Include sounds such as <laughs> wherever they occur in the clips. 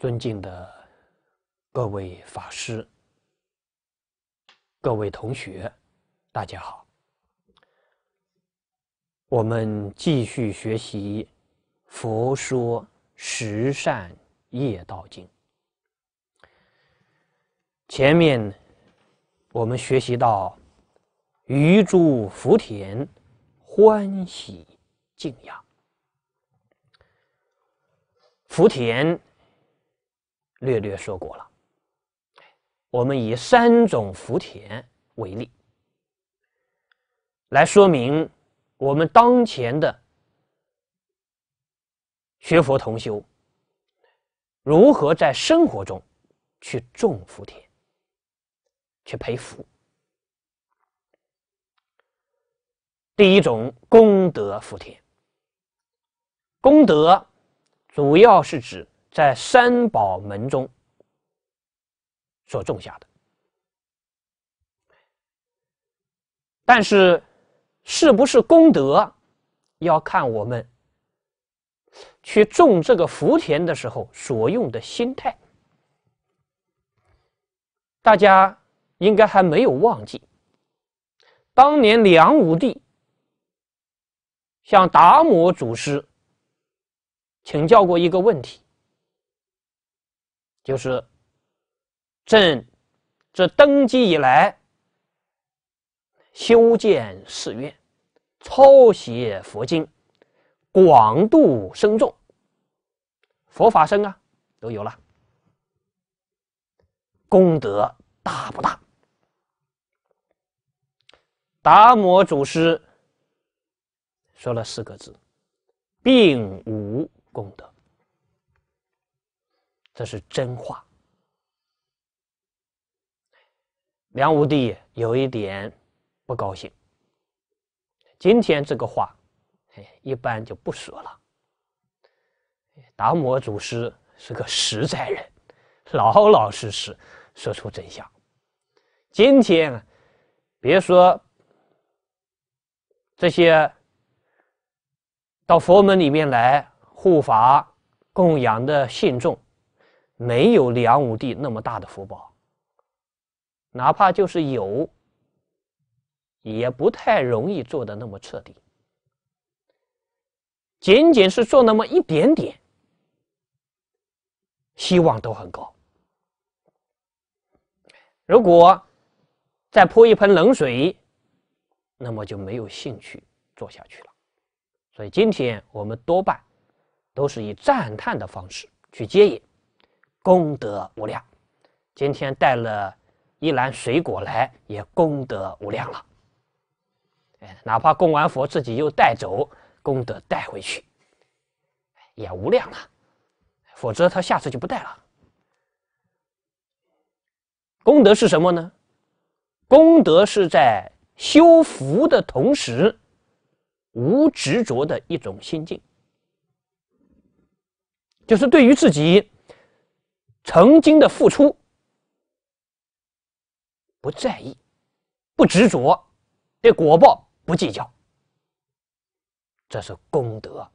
尊敬的各位法师、各位同学，大家好！我们继续学习《佛说十善业道经》。前面我们学习到于珠福田欢喜敬仰福田。略略说过了，我们以三种福田为例，来说明我们当前的学佛同修如何在生活中去种福田，去培福。第一种功德福田，功德主要是指。在三宝门中所种下的，但是是不是功德，要看我们去种这个福田的时候所用的心态。大家应该还没有忘记，当年梁武帝向达摩祖师请教过一个问题。就是，朕这登基以来，修建寺院，抄写佛经，广度深众，佛法僧啊，都有了。功德大不大？达摩祖师说了四个字，并无功德。这是真话。梁武帝有一点不高兴。今天这个话，一般就不说了。达摩祖师是个实在人，老老实实说出真相。今天别说这些到佛门里面来护法供养的信众。没有梁武帝那么大的福报，哪怕就是有，也不太容易做的那么彻底。仅仅是做那么一点点，希望都很高。如果再泼一盆冷水，那么就没有兴趣做下去了。所以今天我们多半都是以赞叹的方式去接引。功德无量，今天带了一篮水果来，也功德无量了。哎，哪怕供完佛自己又带走功德带回去，也无量了。否则他下次就不带了。功德是什么呢？功德是在修福的同时，无执着的一种心境，就是对于自己。曾经的付出，不在意，不执着，对果报不计较，这是功德。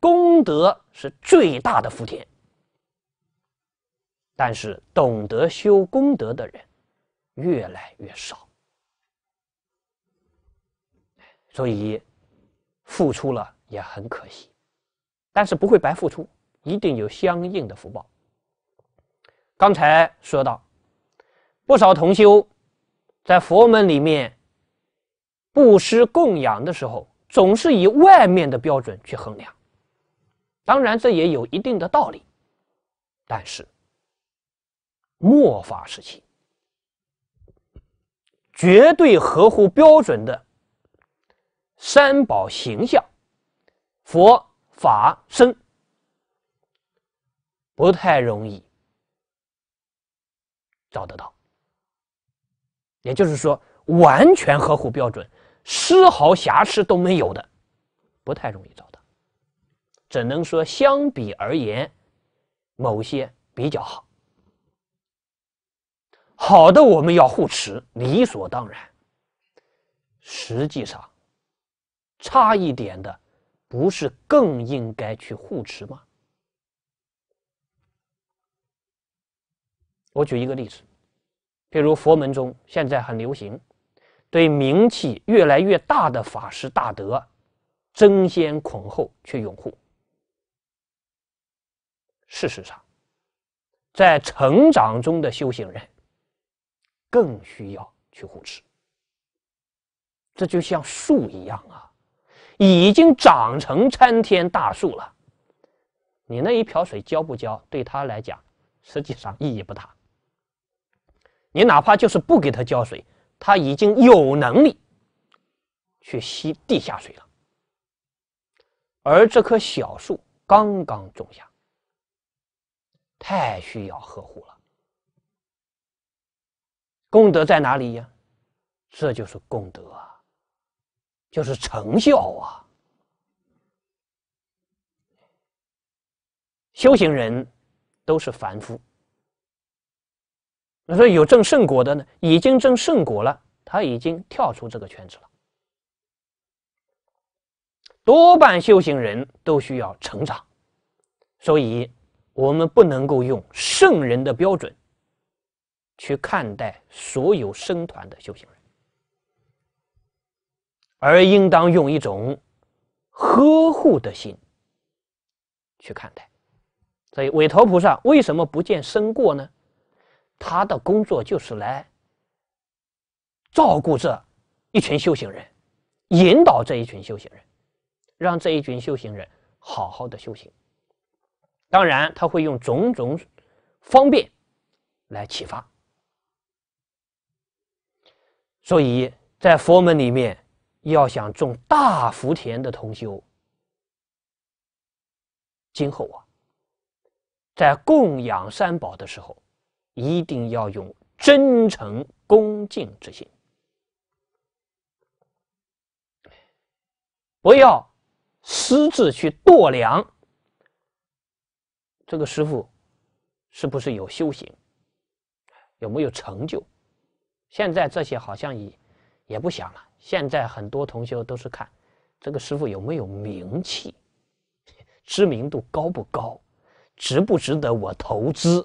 功德是最大的福田。但是懂得修功德的人越来越少，所以付出了也很可惜。但是不会白付出，一定有相应的福报。刚才说到，不少同修在佛门里面布施供养的时候，总是以外面的标准去衡量。当然，这也有一定的道理。但是，末法时期，绝对合乎标准的三宝形象，佛法僧，不太容易。找得到，也就是说，完全合乎标准、丝毫瑕疵都没有的，不太容易找到。只能说，相比而言，某些比较好。好的，我们要护持，理所当然。实际上，差一点的，不是更应该去护持吗？我举一个例子，譬如佛门中现在很流行，对名气越来越大的法师大德，争先恐后去拥护。事实上，在成长中的修行人，更需要去护持。这就像树一样啊，已经长成参天大树了，你那一瓢水浇不浇，对他来讲，实际上意义不大。你哪怕就是不给它浇水，它已经有能力去吸地下水了。而这棵小树刚刚种下，太需要呵护了。功德在哪里呀？这就是功德啊，就是成效啊。修行人都是凡夫。所说有证圣果的呢？已经证圣果了，他已经跳出这个圈子了。多半修行人都需要成长，所以我们不能够用圣人的标准去看待所有僧团的修行人，而应当用一种呵护的心去看待。所以韦陀菩萨为什么不见生过呢？他的工作就是来照顾这一群修行人，引导这一群修行人，让这一群修行人好好的修行。当然，他会用种种方便来启发。所以在佛门里面，要想种大福田的同修，今后啊，在供养三宝的时候。一定要用真诚恭敬之心，不要私自去度量这个师傅是不是有修行，有没有成就。现在这些好像也也不想了。现在很多同学都是看这个师傅有没有名气，<laughs> 知名度高不高，值不值得我投资。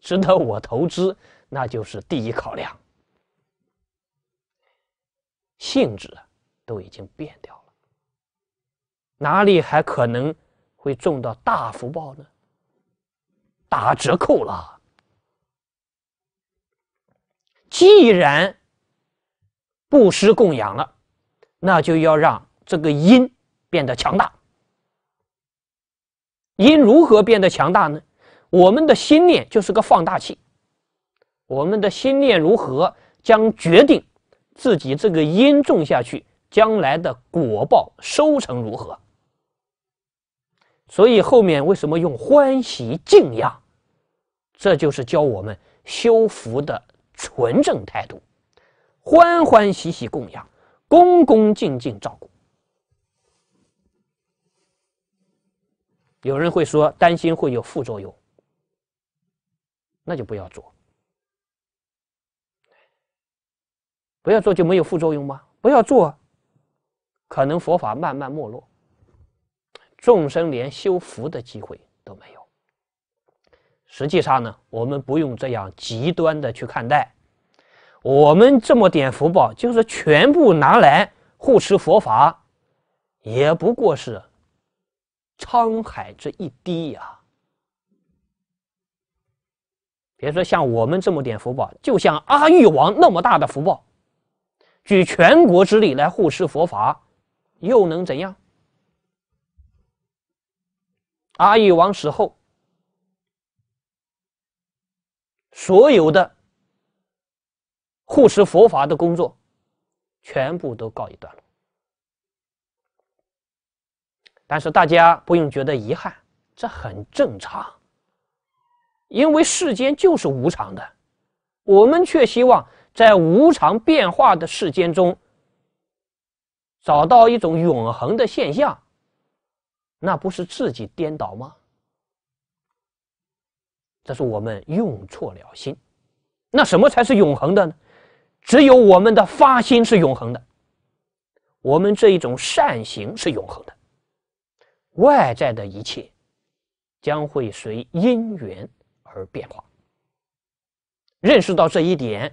值得我投资，那就是第一考量。性质都已经变掉了，哪里还可能会中到大福报呢？打折扣了。既然不施供养了，那就要让这个因变得强大。因如何变得强大呢？我们的心念就是个放大器，我们的心念如何，将决定自己这个因种下去，将来的果报收成如何。所以后面为什么用欢喜敬仰？这就是教我们修福的纯正态度，欢欢喜喜供养，恭恭敬敬照顾。有人会说，担心会有副作用。那就不要做，不要做就没有副作用吗？不要做，可能佛法慢慢没落，众生连修福的机会都没有。实际上呢，我们不用这样极端的去看待，我们这么点福报，就是全部拿来护持佛法，也不过是沧海之一滴呀。别说像我们这么点福报，就像阿育王那么大的福报，举全国之力来护持佛法，又能怎样？阿育王死后，所有的护持佛法的工作，全部都告一段落。但是大家不用觉得遗憾，这很正常。因为世间就是无常的，我们却希望在无常变化的世间中找到一种永恒的现象，那不是自己颠倒吗？这是我们用错了心。那什么才是永恒的呢？只有我们的发心是永恒的，我们这一种善行是永恒的。外在的一切将会随因缘。而变化，认识到这一点，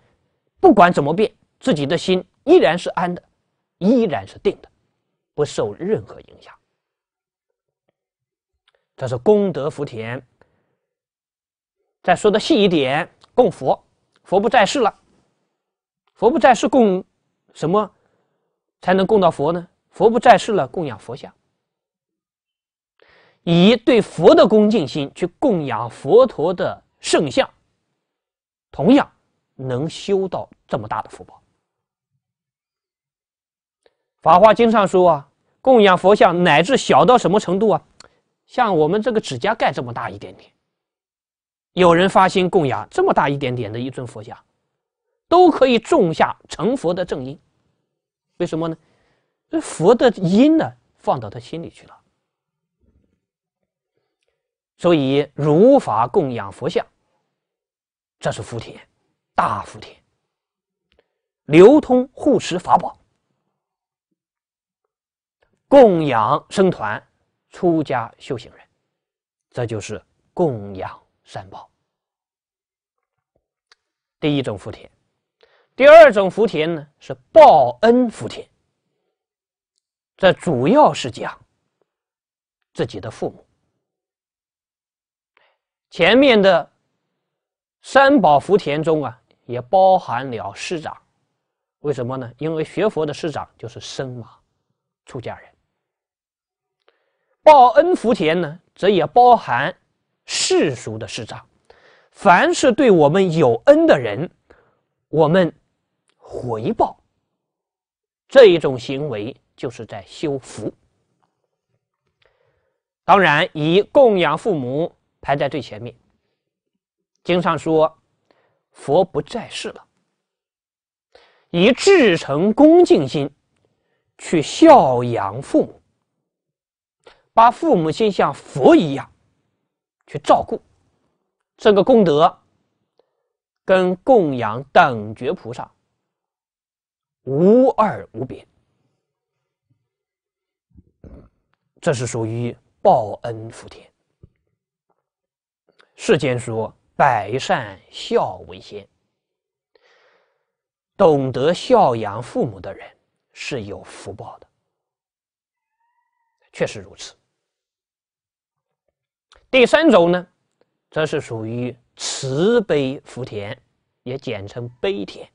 不管怎么变，自己的心依然是安的，依然是定的，不受任何影响。这是功德福田。再说的细一点，供佛，佛不在世了，佛不在世，供什么才能供到佛呢？佛不在世了，供养佛像。以对佛的恭敬心去供养佛陀的圣像，同样能修到这么大的福报。法华经上说啊，供养佛像乃至小到什么程度啊？像我们这个指甲盖这么大一点点，有人发心供养这么大一点点的一尊佛像，都可以种下成佛的正因。为什么呢？这佛的因呢，放到他心里去了。所以，如法供养佛像，这是福田，大福田。流通护持法宝，供养僧团、出家修行人，这就是供养三宝。第一种福田，第二种福田呢是报恩福田。这主要是讲自己的父母。前面的三宝福田中啊，也包含了师长。为什么呢？因为学佛的师长就是僧嘛，出家人。报恩福田呢，则也包含世俗的师长。凡是对我们有恩的人，我们回报这一种行为，就是在修福。当然，以供养父母。排在最前面。经上说：“佛不在世了，以至诚恭敬心去孝养父母，把父母亲像佛一样去照顾，这个功德跟供养等觉菩萨无二无别，这是属于报恩福田。”世间说百善孝为先，懂得孝养父母的人是有福报的，确实如此。第三种呢，则是属于慈悲福田，也简称悲田。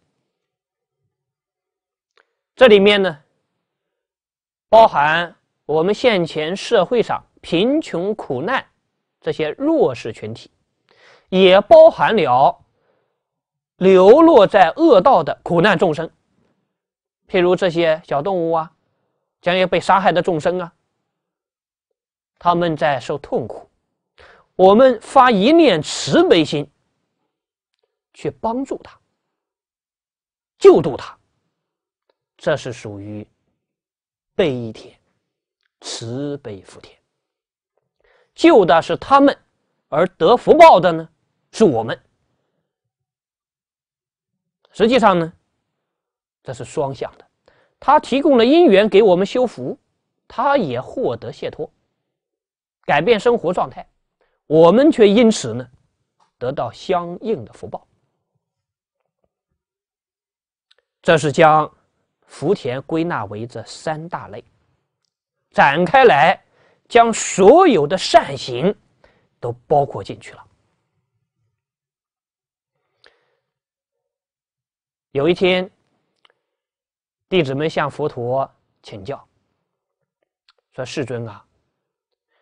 这里面呢，包含我们现前社会上贫穷苦难。这些弱势群体，也包含了流落在恶道的苦难众生，譬如这些小动物啊，将要被杀害的众生啊，他们在受痛苦，我们发一念慈悲心去帮助他，救度他，这是属于悲天慈悲福田。救的是他们，而得福报的呢，是我们。实际上呢，这是双向的。他提供了因缘给我们修福，他也获得解脱，改变生活状态。我们却因此呢，得到相应的福报。这是将福田归纳为这三大类，展开来。将所有的善行都包括进去了。有一天，弟子们向佛陀请教，说：“世尊啊，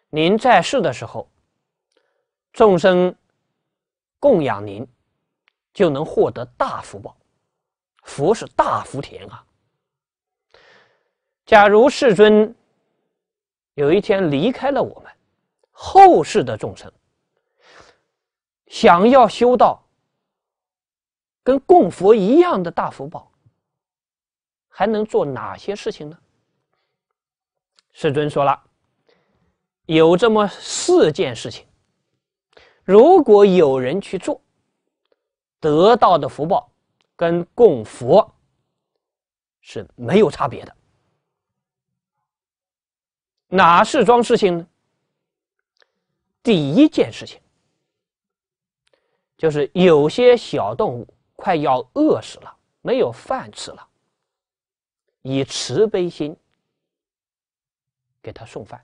您在世的时候，众生供养您，就能获得大福报，佛是大福田啊。假如世尊。”有一天离开了我们，后世的众生想要修到跟供佛一样的大福报，还能做哪些事情呢？世尊说了，有这么四件事情，如果有人去做，得到的福报跟供佛是没有差别的。哪是装饰性呢？第一件事情，就是有些小动物快要饿死了，没有饭吃了，以慈悲心给他送饭。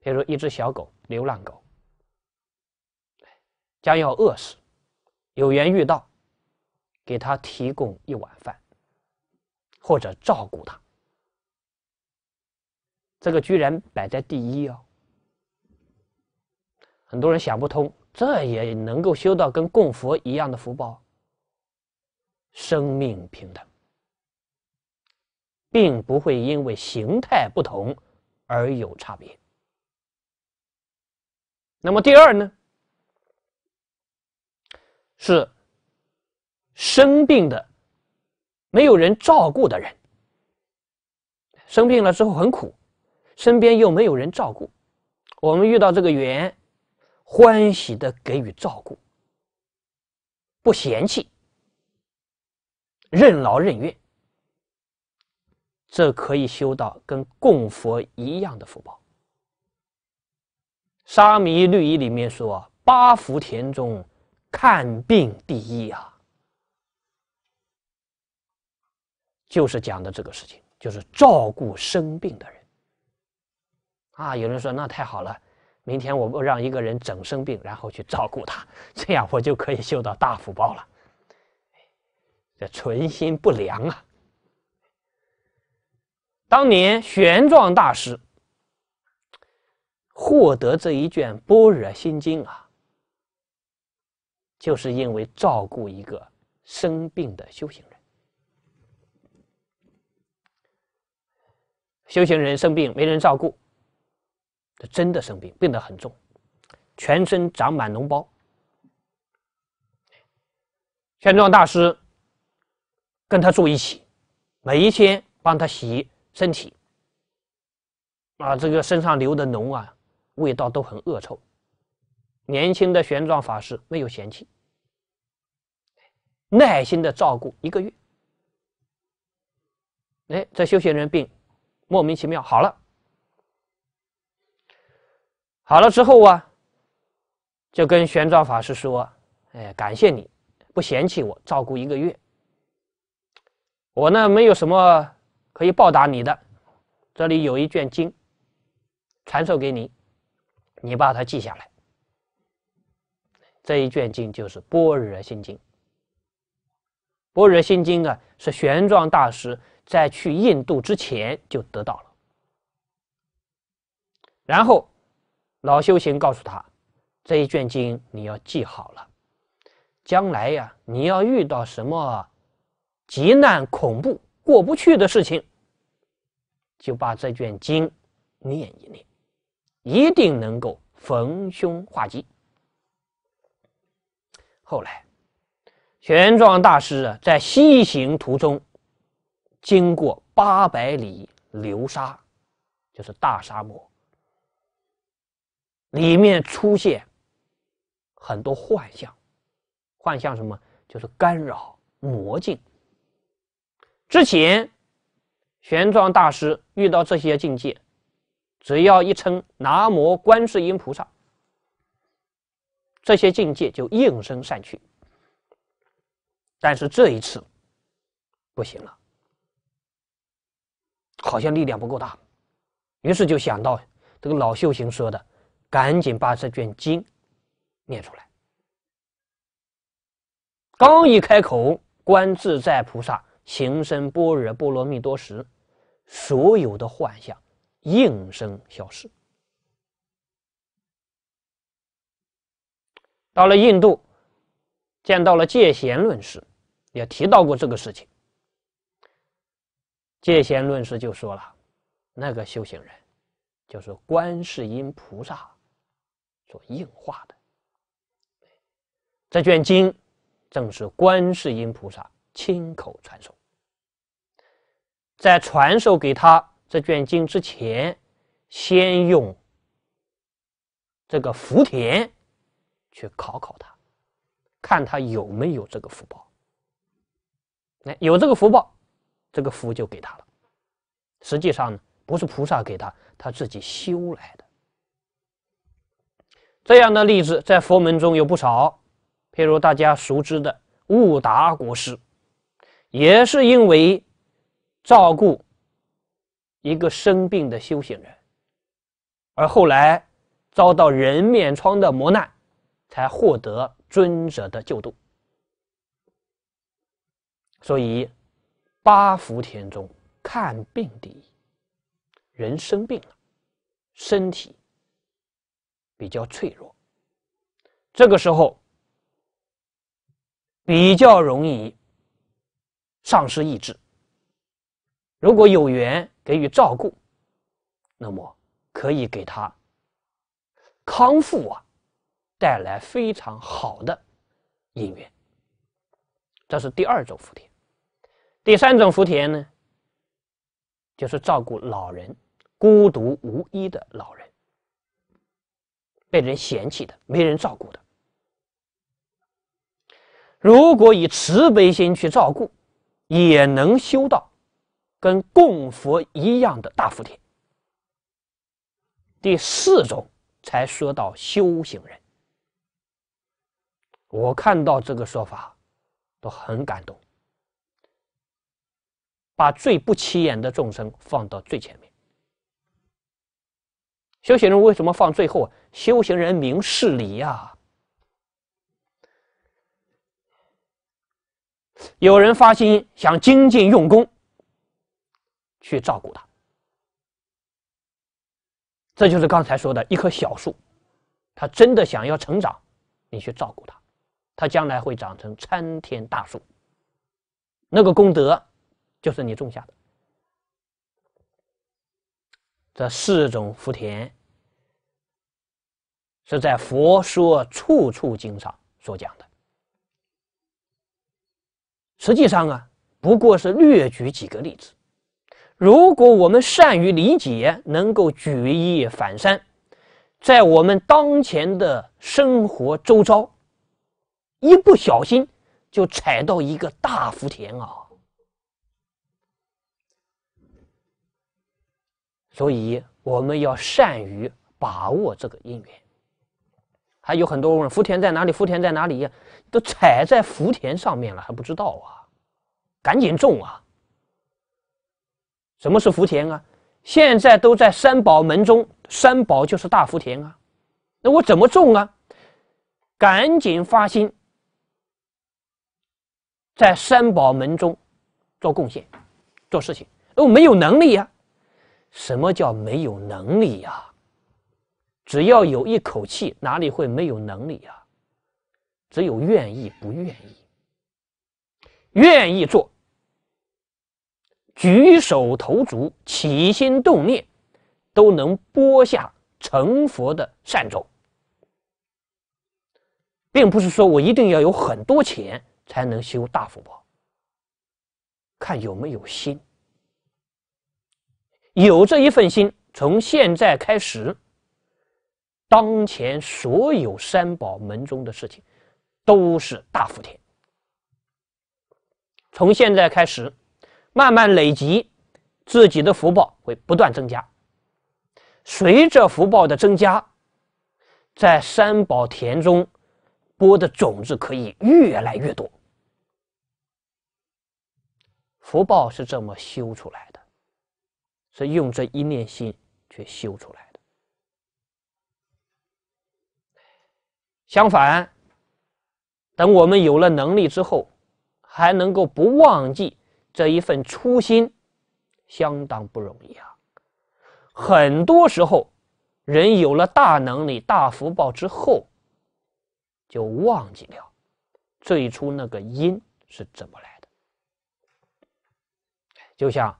比如一只小狗，流浪狗，将要饿死，有缘遇到，给他提供一碗饭，或者照顾他。这个居然摆在第一哦，很多人想不通，这也能够修到跟供佛一样的福报。生命平等，并不会因为形态不同而有差别。那么第二呢，是生病的、没有人照顾的人，生病了之后很苦。身边又没有人照顾，我们遇到这个缘，欢喜的给予照顾，不嫌弃，任劳任怨，这可以修到跟供佛一样的福报。《沙弥律仪》里面说：“八福田中，看病第一啊。”就是讲的这个事情，就是照顾生病的人。啊，有人说那太好了，明天我不让一个人整生病，然后去照顾他，这样我就可以修到大福报了。这存心不良啊！当年玄奘大师获得这一卷《般若心经》啊，就是因为照顾一个生病的修行人，修行人生病没人照顾。他真的生病，病得很重，全身长满脓包。玄奘大师跟他住一起，每一天帮他洗身体，啊，这个身上流的脓啊，味道都很恶臭。年轻的玄奘法师没有嫌弃，耐心的照顾一个月，哎，这修行人病莫名其妙好了。好了之后啊，就跟玄奘法师说：“哎，感谢你，不嫌弃我，照顾一个月。我呢没有什么可以报答你的，这里有一卷经，传授给你，你把它记下来。这一卷经就是《般若心经》。《般若心经》啊，是玄奘大师在去印度之前就得到了，然后。”老修行告诉他：“这一卷经你要记好了，将来呀，你要遇到什么极难恐怖过不去的事情，就把这卷经念一念，一定能够逢凶化吉。”后来，玄奘大师啊，在西行途中，经过八百里流沙，就是大沙漠。里面出现很多幻象，幻象什么？就是干扰魔境。之前玄奘大师遇到这些境界，只要一称“南无观世音菩萨”，这些境界就应声散去。但是这一次不行了，好像力量不够大，于是就想到这个老修行说的。赶紧把这卷经念出来。刚一开口，观自在菩萨行深般若波罗蜜多时，所有的幻象应声消失。到了印度，见到了《戒贤论师》，也提到过这个事情。《戒贤论师》就说了，那个修行人就是观世音菩萨。所硬化的，这卷经正是观世音菩萨亲口传授。在传授给他这卷经之前，先用这个福田去考考他，看他有没有这个福报。哎，有这个福报，这个福就给他了。实际上，呢，不是菩萨给他，他自己修来的。这样的例子在佛门中有不少，譬如大家熟知的悟达国师，也是因为照顾一个生病的修行人，而后来遭到人面疮的磨难，才获得尊者的救度。所以，八福田中看病第一，人生病了，身体。比较脆弱，这个时候比较容易丧失意志。如果有缘给予照顾，那么可以给他康复啊，带来非常好的姻缘。这是第二种福田。第三种福田呢，就是照顾老人，孤独无依的老人。被人嫌弃的，没人照顾的。如果以慈悲心去照顾，也能修到跟供佛一样的大福田。第四种才说到修行人，我看到这个说法都很感动，把最不起眼的众生放到最前面。修行人为什么放最后啊？修行人明事理呀，有人发心想精进用功去照顾他，这就是刚才说的一棵小树，他真的想要成长，你去照顾他，他将来会长成参天大树，那个功德就是你种下的。这四种福田。是在《佛说处处经》上所讲的，实际上啊，不过是略举几个例子。如果我们善于理解，能够举一反三，在我们当前的生活周遭，一不小心就踩到一个大福田啊！所以，我们要善于把握这个因缘。还有很多问，福田在哪里？福田在哪里呀？都踩在福田上面了，还不知道啊？赶紧种啊！什么是福田啊？现在都在三宝门中，三宝就是大福田啊。那我怎么种啊？赶紧发心，在三宝门中做贡献、做事情。我没有能力呀？什么叫没有能力呀？只要有一口气，哪里会没有能力啊？只有愿意不愿意，愿意做，举手投足、起心动念，都能播下成佛的善种，并不是说我一定要有很多钱才能修大福报，看有没有心，有这一份心，从现在开始。当前所有三宝门中的事情，都是大福田。从现在开始，慢慢累积自己的福报，会不断增加。随着福报的增加，在三宝田中播的种子可以越来越多。福报是这么修出来的，是用这一念心去修出来。相反，等我们有了能力之后，还能够不忘记这一份初心，相当不容易啊！很多时候，人有了大能力、大福报之后，就忘记了最初那个因是怎么来的。就像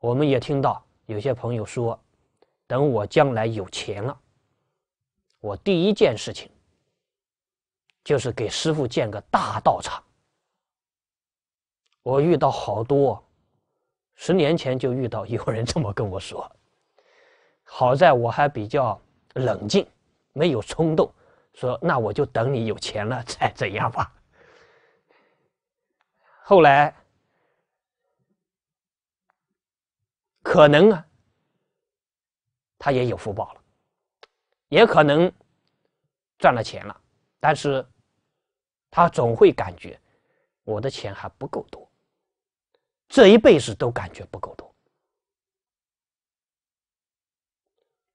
我们也听到有些朋友说：“等我将来有钱了，我第一件事情。”就是给师傅建个大道场。我遇到好多，十年前就遇到有人这么跟我说。好在我还比较冷静，没有冲动，说那我就等你有钱了再怎样吧。后来，可能啊，他也有福报了，也可能赚了钱了，但是。他总会感觉我的钱还不够多，这一辈子都感觉不够多，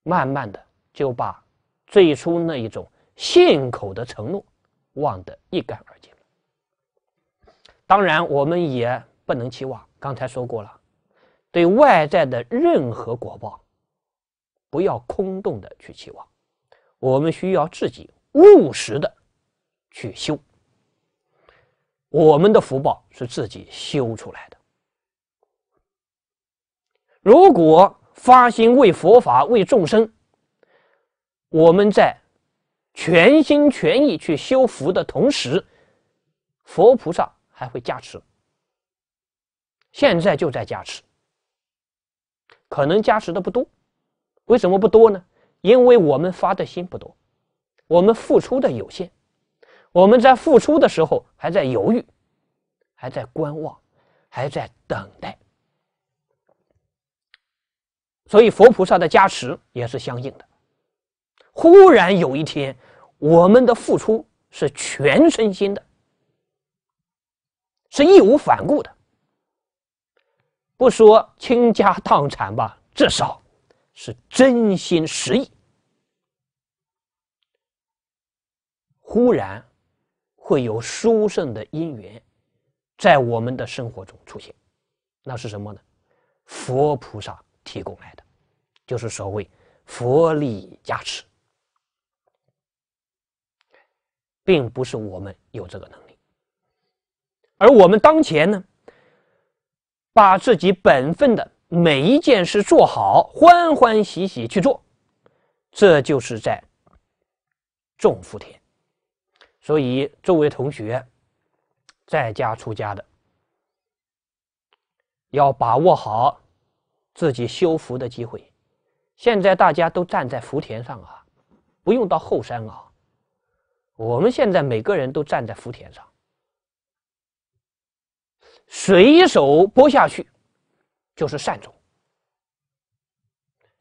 慢慢的就把最初那一种信口的承诺忘得一干二净了。当然，我们也不能期望，刚才说过了，对外在的任何果报，不要空洞的去期望，我们需要自己务实的去修。我们的福报是自己修出来的。如果发心为佛法、为众生，我们在全心全意去修福的同时，佛菩萨还会加持。现在就在加持，可能加持的不多，为什么不多呢？因为我们发的心不多，我们付出的有限。我们在付出的时候，还在犹豫，还在观望，还在等待。所以，佛菩萨的加持也是相应的。忽然有一天，我们的付出是全身心的，是义无反顾的。不说倾家荡产吧，至少是真心实意。忽然。会有殊胜的因缘，在我们的生活中出现，那是什么呢？佛菩萨提供来的，就是所谓佛力加持，并不是我们有这个能力。而我们当前呢，把自己本分的每一件事做好，欢欢喜喜去做，这就是在种福田。所以，作为同学，在家出家的，要把握好自己修福的机会。现在大家都站在福田上啊，不用到后山啊。我们现在每个人都站在福田上，随手播下去就是善种。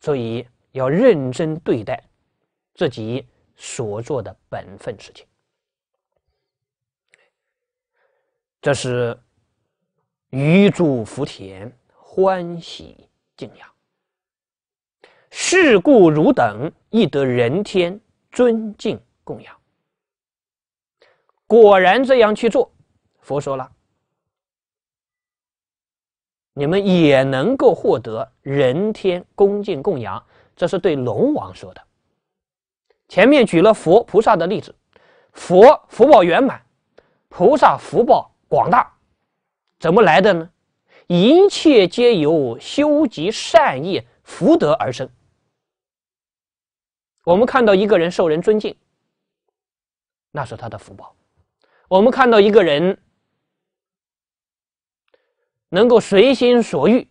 所以，要认真对待自己所做的本分事情。这是余住福田欢喜敬仰，是故汝等亦得人天尊敬供养。果然这样去做，佛说了，你们也能够获得人天恭敬供养。这是对龙王说的。前面举了佛、菩萨的例子，佛福报圆满，菩萨福报。广大怎么来的呢？一切皆由修集善业福德而生。我们看到一个人受人尊敬，那是他的福报；我们看到一个人能够随心所欲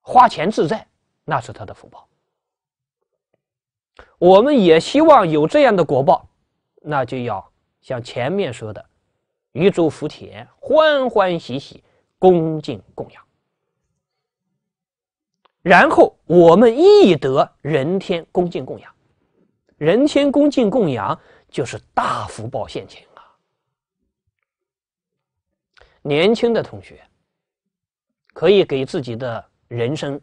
花钱自在，那是他的福报。我们也希望有这样的果报，那就要像前面说的。鱼珠福田欢欢喜喜恭敬供养，然后我们亦得人天恭敬供养，人天恭敬供养就是大福报现前啊！年轻的同学可以给自己的人生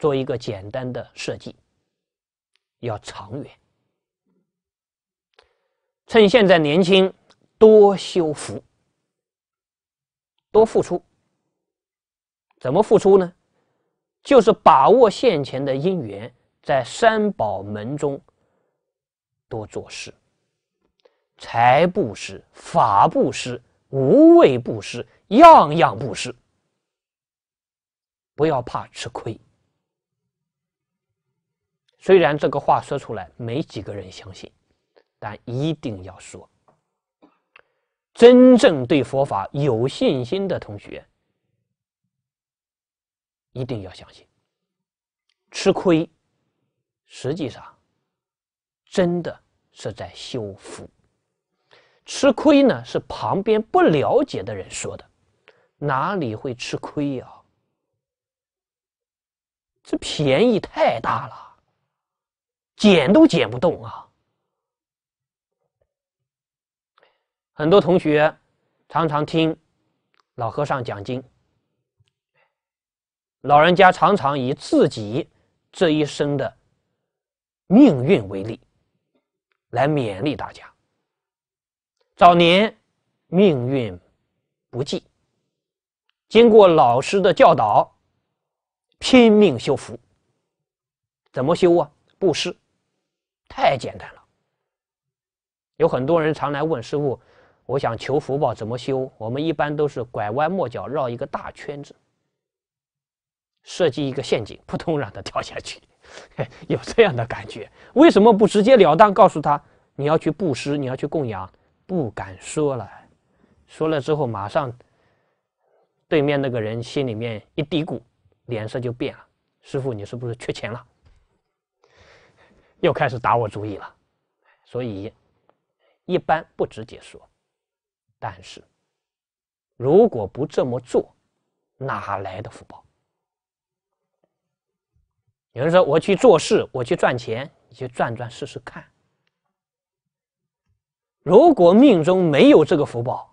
做一个简单的设计，要长远，趁现在年轻。多修福，多付出。怎么付出呢？就是把握现前的因缘，在三宝门中多做事，财布施、法布施、无畏布施，样样布施。不要怕吃亏。虽然这个话说出来没几个人相信，但一定要说。真正对佛法有信心的同学，一定要相信。吃亏，实际上真的是在修福。吃亏呢，是旁边不了解的人说的，哪里会吃亏啊？这便宜太大了，捡都捡不动啊！很多同学常常听老和尚讲经，老人家常常以自己这一生的命运为例，来勉励大家。早年命运不济，经过老师的教导，拼命修福。怎么修啊？布施，太简单了。有很多人常来问师傅。我想求福报怎么修？我们一般都是拐弯抹角，绕一个大圈子，设计一个陷阱，扑通让他跳下去，有这样的感觉。为什么不直截了当告诉他：你要去布施，你要去供养？不敢说了，说了之后马上对面那个人心里面一嘀咕，脸色就变了。师傅，你是不是缺钱了？又开始打我主意了。所以一般不直接说。但是，如果不这么做，哪来的福报？有人说：“我去做事，我去赚钱，去赚赚试试看。”如果命中没有这个福报，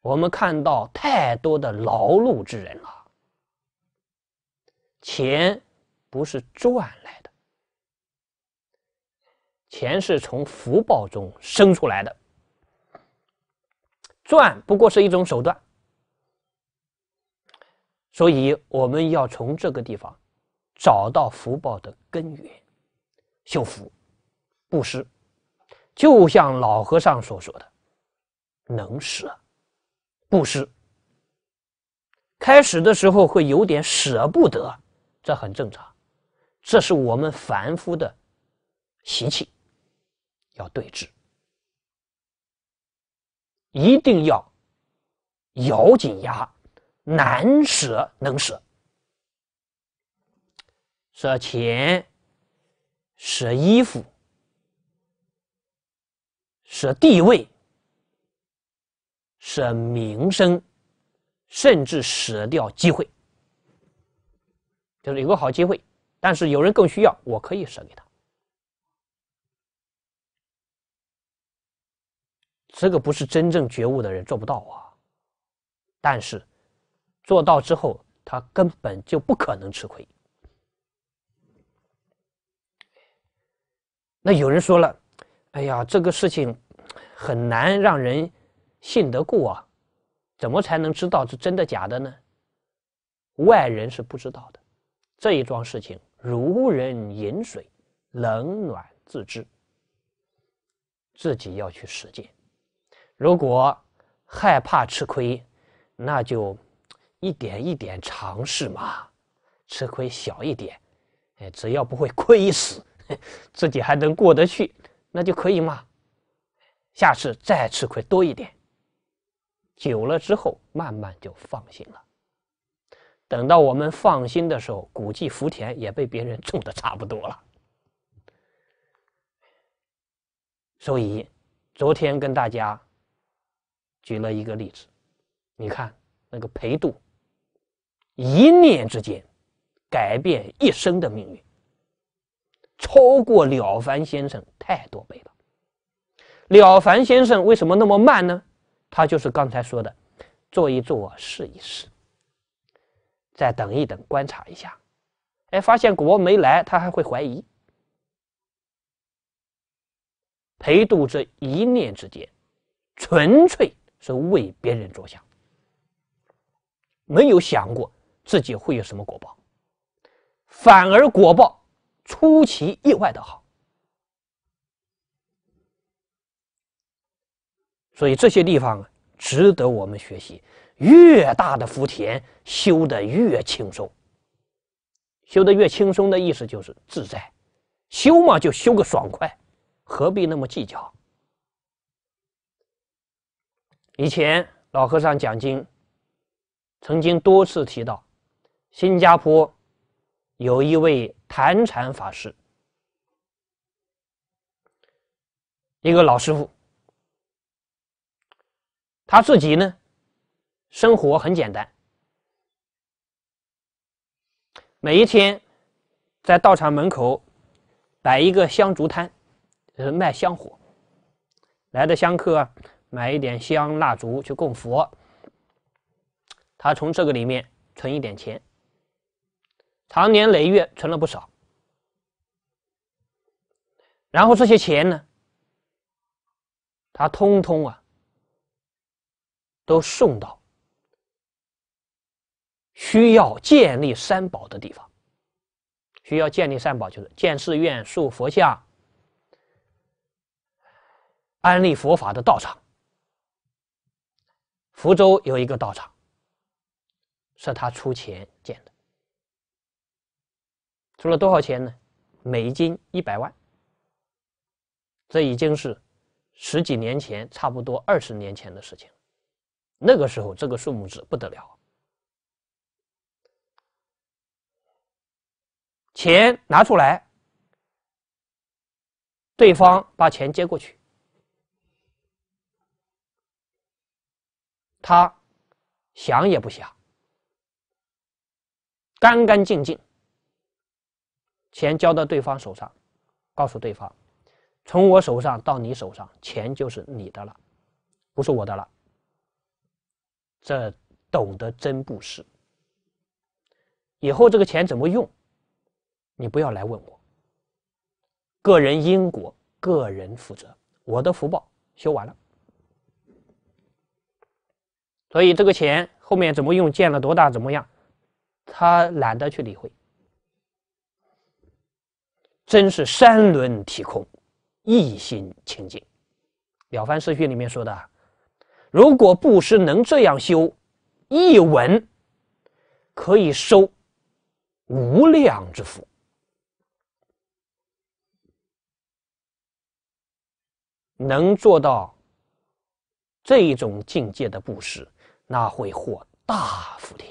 我们看到太多的劳碌之人了。钱不是赚来的，钱是从福报中生出来的。赚不过是一种手段，所以我们要从这个地方找到福报的根源，修福、布施，就像老和尚所说的，能舍布施。开始的时候会有点舍不得，这很正常，这是我们凡夫的习气，要对治。一定要咬紧牙，难舍能舍，舍钱、舍衣服、舍地位、舍名声，甚至舍掉机会。就是有个好机会，但是有人更需要，我可以舍给他。这个不是真正觉悟的人做不到啊，但是做到之后，他根本就不可能吃亏。那有人说了：“哎呀，这个事情很难让人信得过啊，怎么才能知道是真的假的呢？”外人是不知道的，这一桩事情如人饮水，冷暖自知，自己要去实践。如果害怕吃亏，那就一点一点尝试嘛，吃亏小一点，哎，只要不会亏死，<laughs> 自己还能过得去，那就可以嘛。下次再吃亏多一点，久了之后慢慢就放心了。等到我们放心的时候，估计福田也被别人 <laughs> 种的差不多了。所以昨天跟大家。举了一个例子，你看那个裴度，一念之间改变一生的命运，超过了凡先生太多倍了。了凡先生为什么那么慢呢？他就是刚才说的，做一做，试一试，再等一等，观察一下。哎，发现果没来，他还会怀疑。裴度这一念之间，纯粹。是为别人着想，没有想过自己会有什么果报，反而果报出其意外的好。所以这些地方值得我们学习。越大的福田，修的越轻松。修的越轻松的意思就是自在，修嘛就修个爽快，何必那么计较？以前老和尚讲经，曾经多次提到，新加坡有一位坛禅法师，一个老师傅，他自己呢，生活很简单，每一天在道场门口摆一个香烛摊，呃，卖香火，来的香客。啊。买一点香蜡烛去供佛，他从这个里面存一点钱，长年累月存了不少。然后这些钱呢，他通通啊，都送到需要建立三宝的地方。需要建立三宝，就是建寺院、塑佛像、安立佛法的道场。福州有一个道场，是他出钱建的。出了多少钱呢？每金一百万。这已经是十几年前，差不多二十年前的事情了。那个时候，这个数目值不得了。钱拿出来，对方把钱接过去。他想也不想，干干净净，钱交到对方手上，告诉对方，从我手上到你手上，钱就是你的了，不是我的了。这懂得真不是。以后这个钱怎么用，你不要来问我。个人因果，个人负责。我的福报修完了。所以这个钱后面怎么用，建了多大怎么样，他懒得去理会。真是三轮体空，一心清净。了凡四训里面说的，如果布施能这样修，一文可以收无量之福，能做到这种境界的布施。那会获大福天。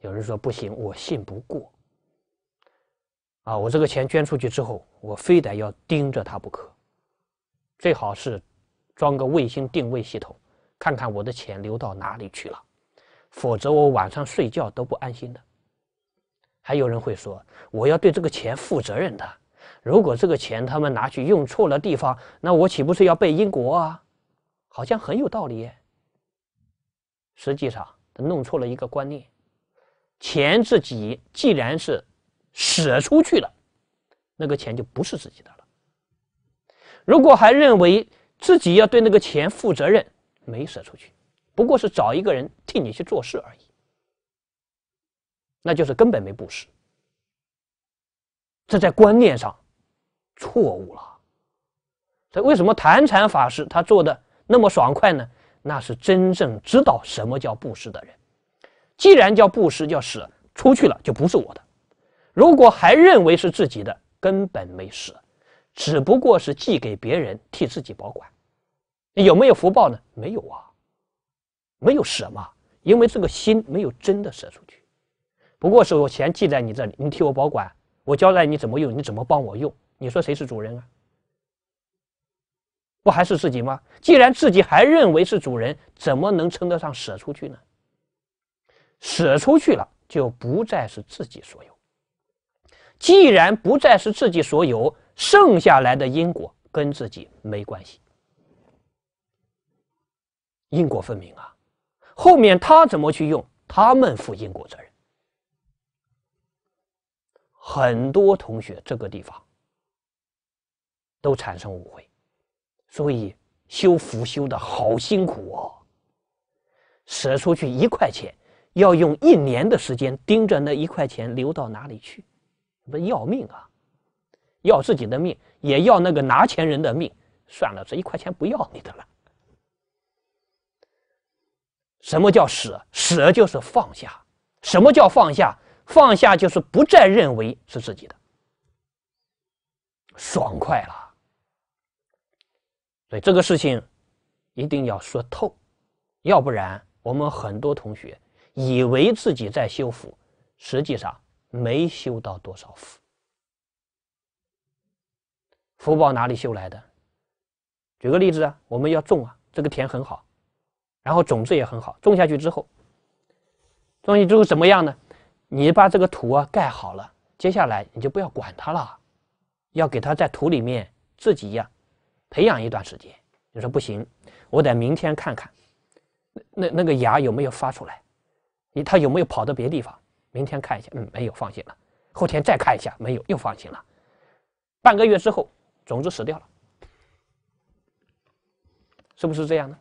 有人说不行，我信不过。啊，我这个钱捐出去之后，我非得要盯着他不可，最好是装个卫星定位系统，看看我的钱流到哪里去了，否则我晚上睡觉都不安心的。还有人会说，我要对这个钱负责任的。如果这个钱他们拿去用错了地方，那我岂不是要背因果啊？好像很有道理，实际上他弄错了一个观念：钱自己既然是舍出去了，那个钱就不是自己的了。如果还认为自己要对那个钱负责任，没舍出去，不过是找一个人替你去做事而已，那就是根本没布施。这在观念上错误了。所以为什么谭禅法师他做的？那么爽快呢？那是真正知道什么叫布施的人。既然叫布施，叫舍出去了，就不是我的。如果还认为是自己的，根本没舍，只不过是寄给别人替自己保管。有没有福报呢？没有啊，没有舍嘛，因为这个心没有真的舍出去，不过是我钱寄在你这里，你替我保管，我交代你怎么用，你怎么帮我用。你说谁是主人啊？不还是自己吗？既然自己还认为是主人，怎么能称得上舍出去呢？舍出去了，就不再是自己所有。既然不再是自己所有，剩下来的因果跟自己没关系，因果分明啊！后面他怎么去用，他们负因果责任。很多同学这个地方都产生误会。所以修福修的好辛苦哦，舍出去一块钱，要用一年的时间盯着那一块钱流到哪里去，不要命啊！要自己的命，也要那个拿钱人的命。算了，这一块钱不要你的了。什么叫舍？舍就是放下。什么叫放下？放下就是不再认为是自己的，爽快了。对这个事情，一定要说透，要不然我们很多同学以为自己在修福，实际上没修到多少福。福报哪里修来的？举个例子啊，我们要种啊，这个田很好，然后种子也很好，种下去之后，种下去之后怎么样呢？你把这个土啊盖好了，接下来你就不要管它了，要给它在土里面自己呀。培养一段时间，你说不行，我得明天看看，那那那个芽有没有发出来？你他有没有跑到别地方？明天看一下，嗯，没有，放心了。后天再看一下，没有，又放心了。半个月之后，种子死掉了，是不是这样呢？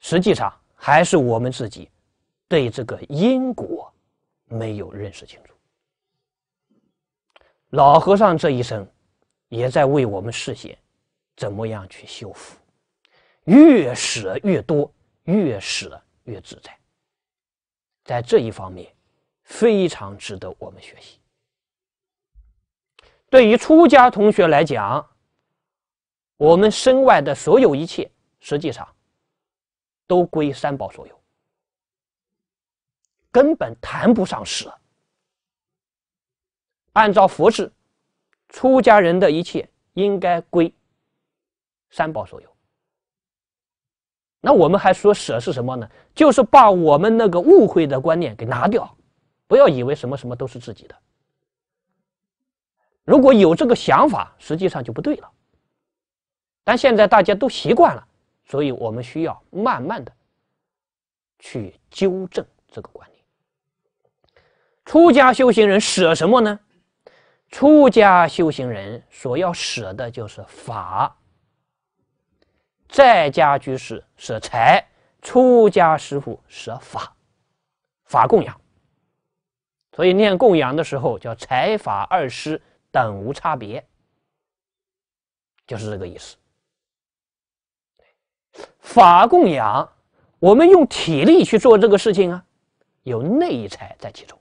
实际上，还是我们自己对这个因果没有认识清楚。老和尚这一生，也在为我们示现，怎么样去修复？越舍越多，越舍越自在，在这一方面非常值得我们学习。对于出家同学来讲，我们身外的所有一切，实际上都归三宝所有，根本谈不上舍。按照佛制，出家人的一切应该归三宝所有。那我们还说舍是什么呢？就是把我们那个误会的观念给拿掉，不要以为什么什么都是自己的。如果有这个想法，实际上就不对了。但现在大家都习惯了，所以我们需要慢慢的去纠正这个观念。出家修行人舍什么呢？出家修行人所要舍的就是法，在家居士舍财，出家师傅舍法，法供养。所以念供养的时候叫财法二施等无差别，就是这个意思。法供养，我们用体力去做这个事情啊，有内财在其中。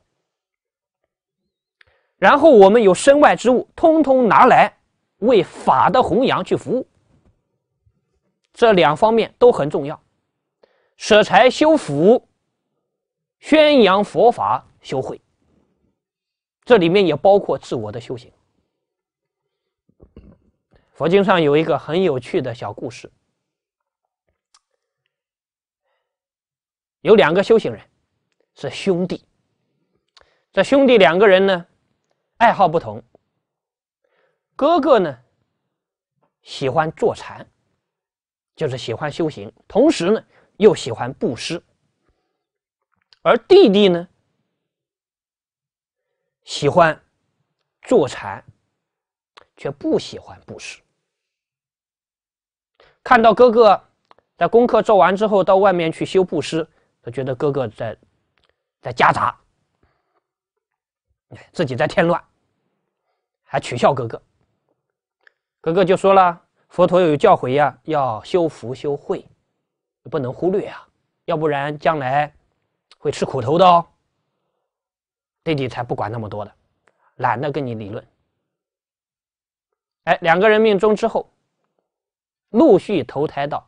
然后我们有身外之物，通通拿来为法的弘扬去服务，这两方面都很重要，舍财修福，宣扬佛法修慧，这里面也包括自我的修行。佛经上有一个很有趣的小故事，有两个修行人是兄弟，这兄弟两个人呢。爱好不同，哥哥呢喜欢坐禅，就是喜欢修行，同时呢又喜欢布施；而弟弟呢喜欢坐禅，却不喜欢布施。看到哥哥在功课做完之后到外面去修布施，他觉得哥哥在在夹杂，自己在添乱。还取笑哥哥，哥哥就说了：“佛陀有教诲呀，要修福修慧，不能忽略啊，要不然将来会吃苦头的哦。”弟弟才不管那么多的，懒得跟你理论。哎，两个人命中之后，陆续投胎到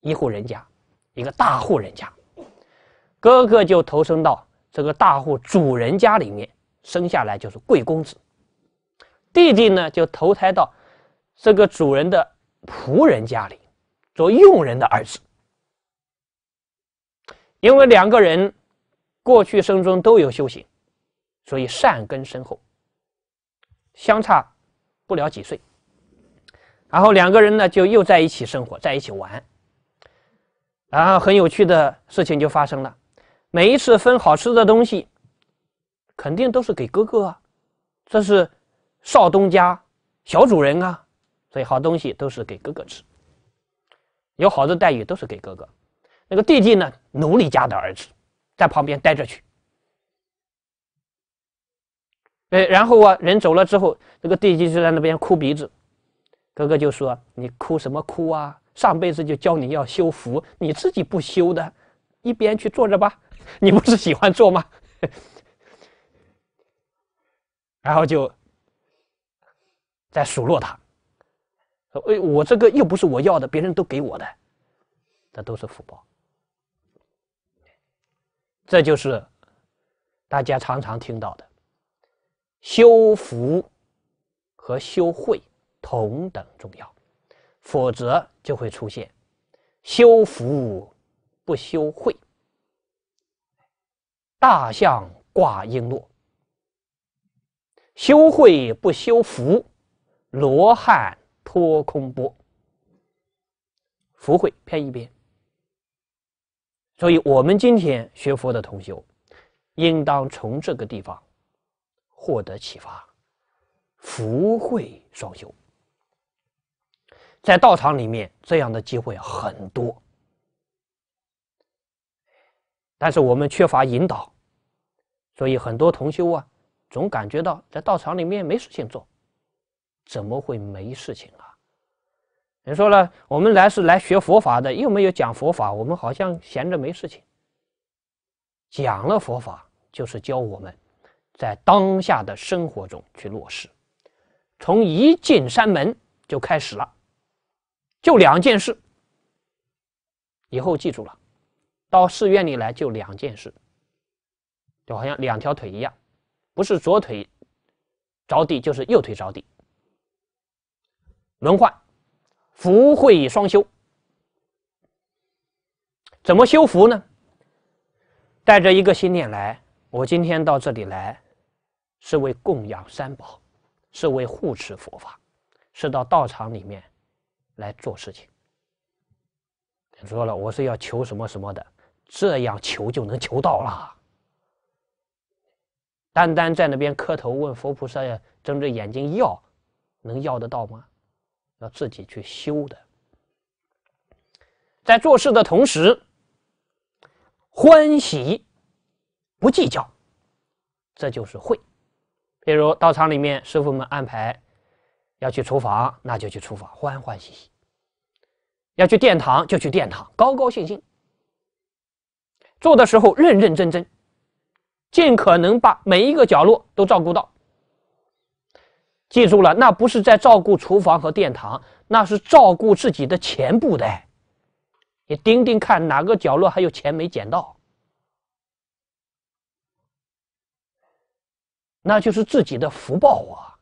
一户人家，一个大户人家，哥哥就投生到这个大户主人家里面。生下来就是贵公子，弟弟呢就投胎到这个主人的仆人家里，做佣人的儿子。因为两个人过去生中都有修行，所以善根深厚，相差不了几岁。然后两个人呢就又在一起生活，在一起玩。然后很有趣的事情就发生了，每一次分好吃的东西。肯定都是给哥哥啊，这是少东家小主人啊，所以好东西都是给哥哥吃，有好多待遇都是给哥哥，那个弟弟呢，奴隶家的儿子，在旁边待着去。哎，然后啊，人走了之后，那个弟弟就在那边哭鼻子，哥哥就说：“你哭什么哭啊？上辈子就教你要修福，你自己不修的，一边去坐着吧，你不是喜欢坐吗？”然后就，在数落他，说：“哎，我这个又不是我要的，别人都给我的，这都是福报。”这就是大家常常听到的，修福和修慧同等重要，否则就会出现修福不修慧，大象挂璎珞。修慧不修福，罗汉脱空波。福慧偏一边，所以我们今天学佛的同修，应当从这个地方获得启发，福慧双修。在道场里面，这样的机会很多，但是我们缺乏引导，所以很多同修啊。总感觉到在道场里面没事情做，怎么会没事情啊？人说了，我们来是来学佛法的，又没有讲佛法？我们好像闲着没事情。讲了佛法，就是教我们在当下的生活中去落实。从一进山门就开始了，就两件事。以后记住了，到寺院里来就两件事，就好像两条腿一样。不是左腿着地，就是右腿着地，轮换。福慧双修，怎么修福呢？带着一个心念来，我今天到这里来，是为供养三宝，是为护持佛法，是到道场里面来做事情。说了，我是要求什么什么的，这样求就能求到了。单单在那边磕头问佛菩萨，睁着眼睛要，能要得到吗？要自己去修的。在做事的同时，欢喜，不计较，这就是会。比如道场里面师傅们安排要去厨房，那就去厨房，欢欢喜喜；要去殿堂就去殿堂，高高兴兴。做的时候认认真真。尽可能把每一个角落都照顾到。记住了，那不是在照顾厨房和殿堂，那是照顾自己的钱布袋。你盯盯看哪个角落还有钱没捡到，那就是自己的福报啊！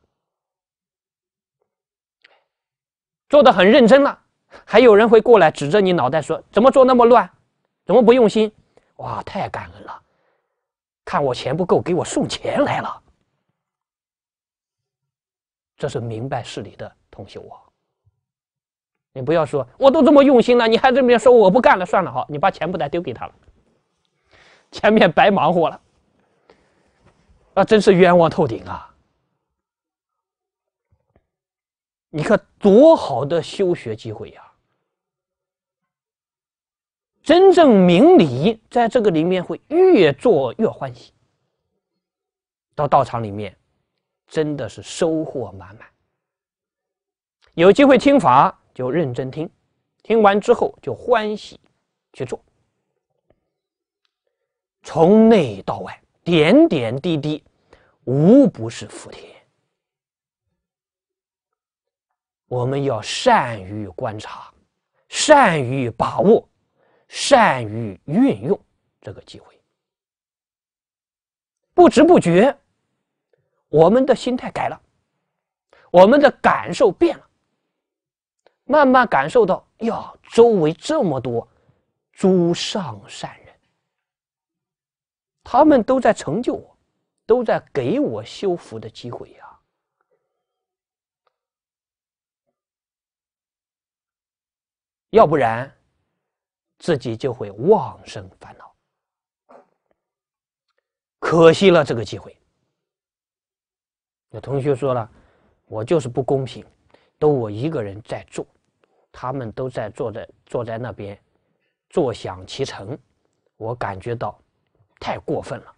做的很认真了，还有人会过来指着你脑袋说：“怎么做那么乱？怎么不用心？”哇，太感恩了！看我钱不够，给我送钱来了。这是明白事理的同学啊！你不要说，我都这么用心了，你还这样说我不干了，算了哈，你把钱不带丢给他了，前面白忙活了，那真是冤枉透顶啊！你看多好的修学机会呀！真正明理，在这个里面会越做越欢喜。到道场里面，真的是收获满满。有机会听法，就认真听，听完之后就欢喜去做。从内到外，点点滴滴，无不是福田。我们要善于观察，善于把握。善于运用这个机会，不知不觉，我们的心态改了，我们的感受变了，慢慢感受到，呀，周围这么多诸上善人，他们都在成就我，都在给我修复的机会呀，要不然。自己就会旺盛烦恼，可惜了这个机会。有同学说了，我就是不公平，都我一个人在做，他们都在坐在坐在那边坐享其成，我感觉到太过分了。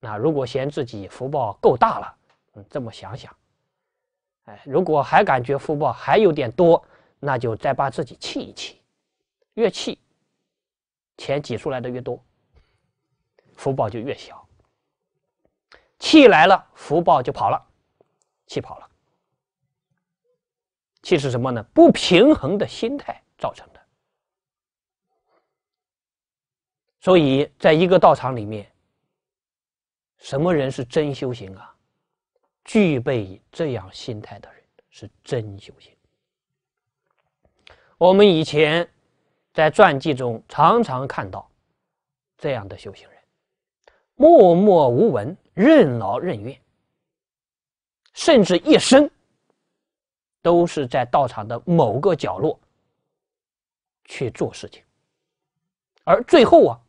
那如果嫌自己福报够大了，嗯，这么想想，哎，如果还感觉福报还有点多，那就再把自己气一气。越气，钱挤出来的越多，福报就越小。气来了，福报就跑了，气跑了。气是什么呢？不平衡的心态造成的。所以，在一个道场里面，什么人是真修行啊？具备这样心态的人是真修行。我们以前。在传记中常常看到这样的修行人，默默无闻，任劳任怨，甚至一生都是在道场的某个角落去做事情，而最后啊，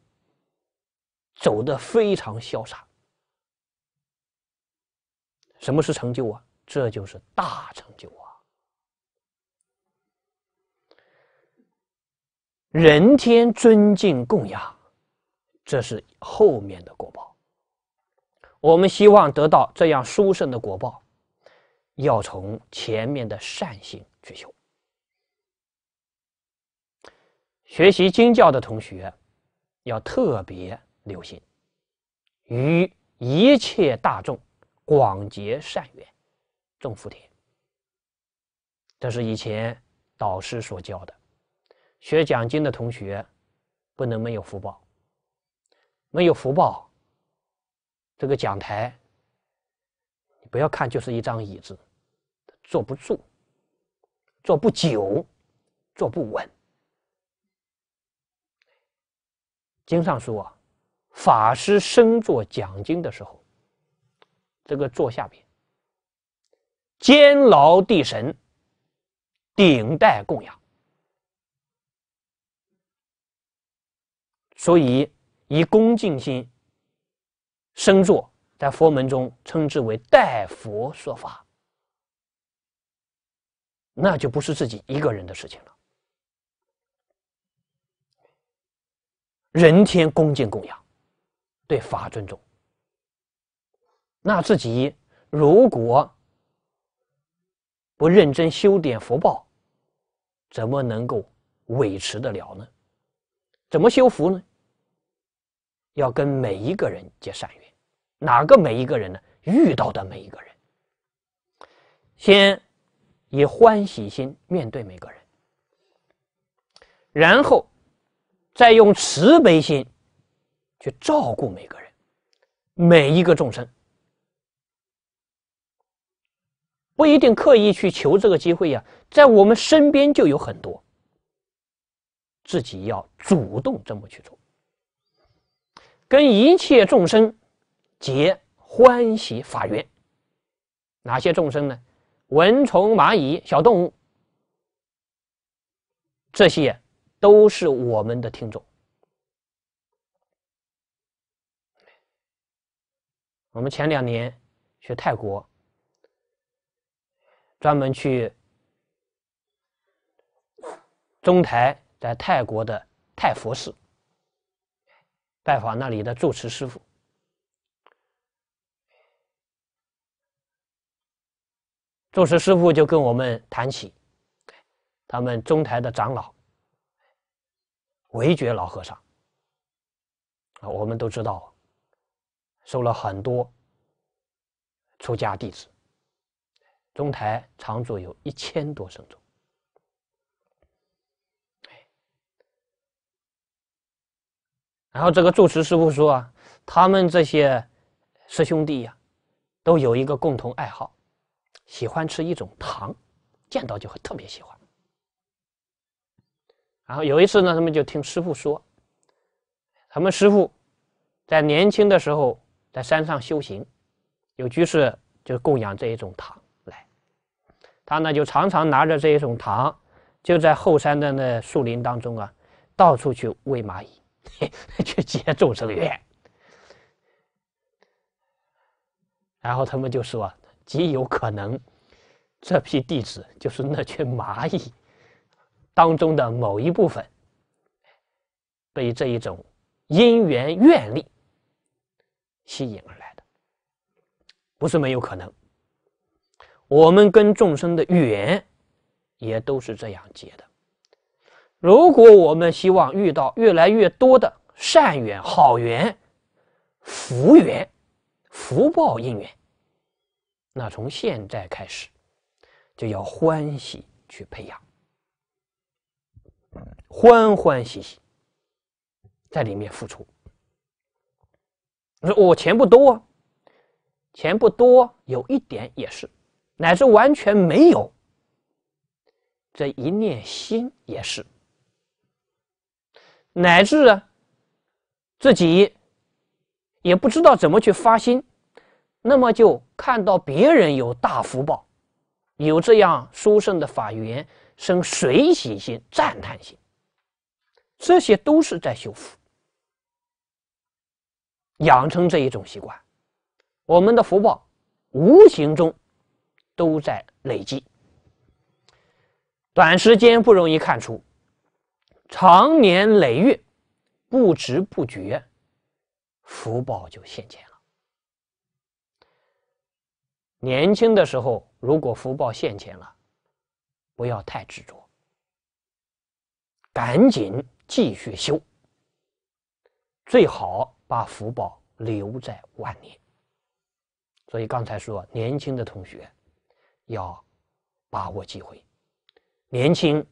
走得非常潇洒。什么是成就啊？这就是大成就啊！人天尊敬供养，这是后面的果报。我们希望得到这样殊胜的果报，要从前面的善行去修。学习经教的同学要特别留心，与一切大众广结善缘，种福田。这是以前导师所教的。学讲经的同学不能没有福报，没有福报，这个讲台，不要看就是一张椅子，坐不住，坐不久，坐不稳。经上说啊，法师生坐讲经的时候，这个座下边，监牢地神顶戴供养。所以，以恭敬心生坐，在佛门中称之为代佛说法，那就不是自己一个人的事情了。人天恭敬供养，对法尊重，那自己如果不认真修点福报，怎么能够维持得了呢？怎么修福呢？要跟每一个人结善缘，哪个每一个人呢？遇到的每一个人，先以欢喜心面对每个人，然后再用慈悲心去照顾每个人，每一个众生，不一定刻意去求这个机会呀，在我们身边就有很多，自己要主动这么去做。跟一切众生结欢喜法缘。哪些众生呢？蚊虫、蚂蚁、小动物，这些都是我们的听众。我们前两年去泰国，专门去中台在泰国的泰佛寺。拜访那里的住持师傅，住持师傅就跟我们谈起，他们中台的长老韦爵老和尚啊，我们都知道，收了很多出家弟子，中台常住有一千多僧众。然后这个住持师傅说啊，他们这些师兄弟呀，都有一个共同爱好，喜欢吃一种糖，见到就会特别喜欢。然后有一次呢，他们就听师傅说，他们师傅在年轻的时候在山上修行，有居士就供养这一种糖来，他呢就常常拿着这一种糖，就在后山的那树林当中啊，到处去喂蚂蚁。<laughs> 去结众生缘，然后他们就说，极有可能这批弟子就是那群蚂蚁当中的某一部分，被这一种因缘愿力吸引而来的，不是没有可能。我们跟众生的缘也都是这样结的。如果我们希望遇到越来越多的善缘、好缘、福缘、福报因缘，那从现在开始就要欢喜去培养，欢欢喜喜在里面付出。我说我钱不多，钱不多有一点也是，乃至完全没有，这一念心也是。乃至自己也不知道怎么去发心，那么就看到别人有大福报，有这样殊胜的法缘，生水喜心、赞叹心，这些都是在修福，养成这一种习惯，我们的福报无形中都在累积，短时间不容易看出。常年累月，不知不觉，福报就现前了。年轻的时候，如果福报现前了，不要太执着，赶紧继续修，最好把福报留在晚年。所以刚才说，年轻的同学要把握机会，年轻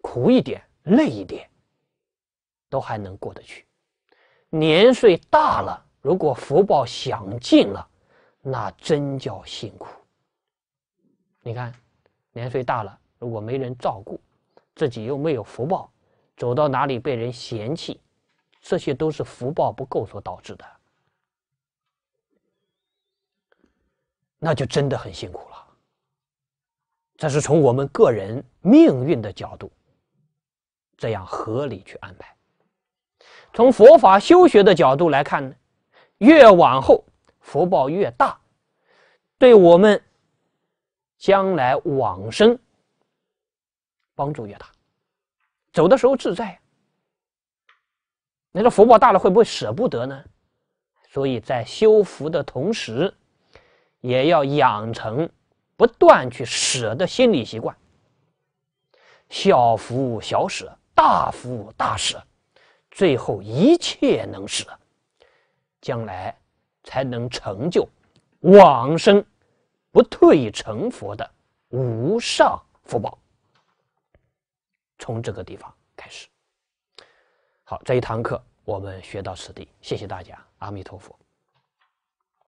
苦一点。累一点，都还能过得去。年岁大了，如果福报享尽了，那真叫辛苦。你看，年岁大了，如果没人照顾，自己又没有福报，走到哪里被人嫌弃，这些都是福报不够所导致的，那就真的很辛苦了。这是从我们个人命运的角度。这样合理去安排。从佛法修学的角度来看呢，越往后福报越大，对我们将来往生帮助越大，走的时候自在。你说福报大了会不会舍不得呢？所以在修福的同时，也要养成不断去舍的心理习惯，小福小舍。大福大舍，最后一切能舍，将来才能成就往生不退成佛的无上福报。从这个地方开始，好，这一堂课我们学到此地，谢谢大家，阿弥陀佛。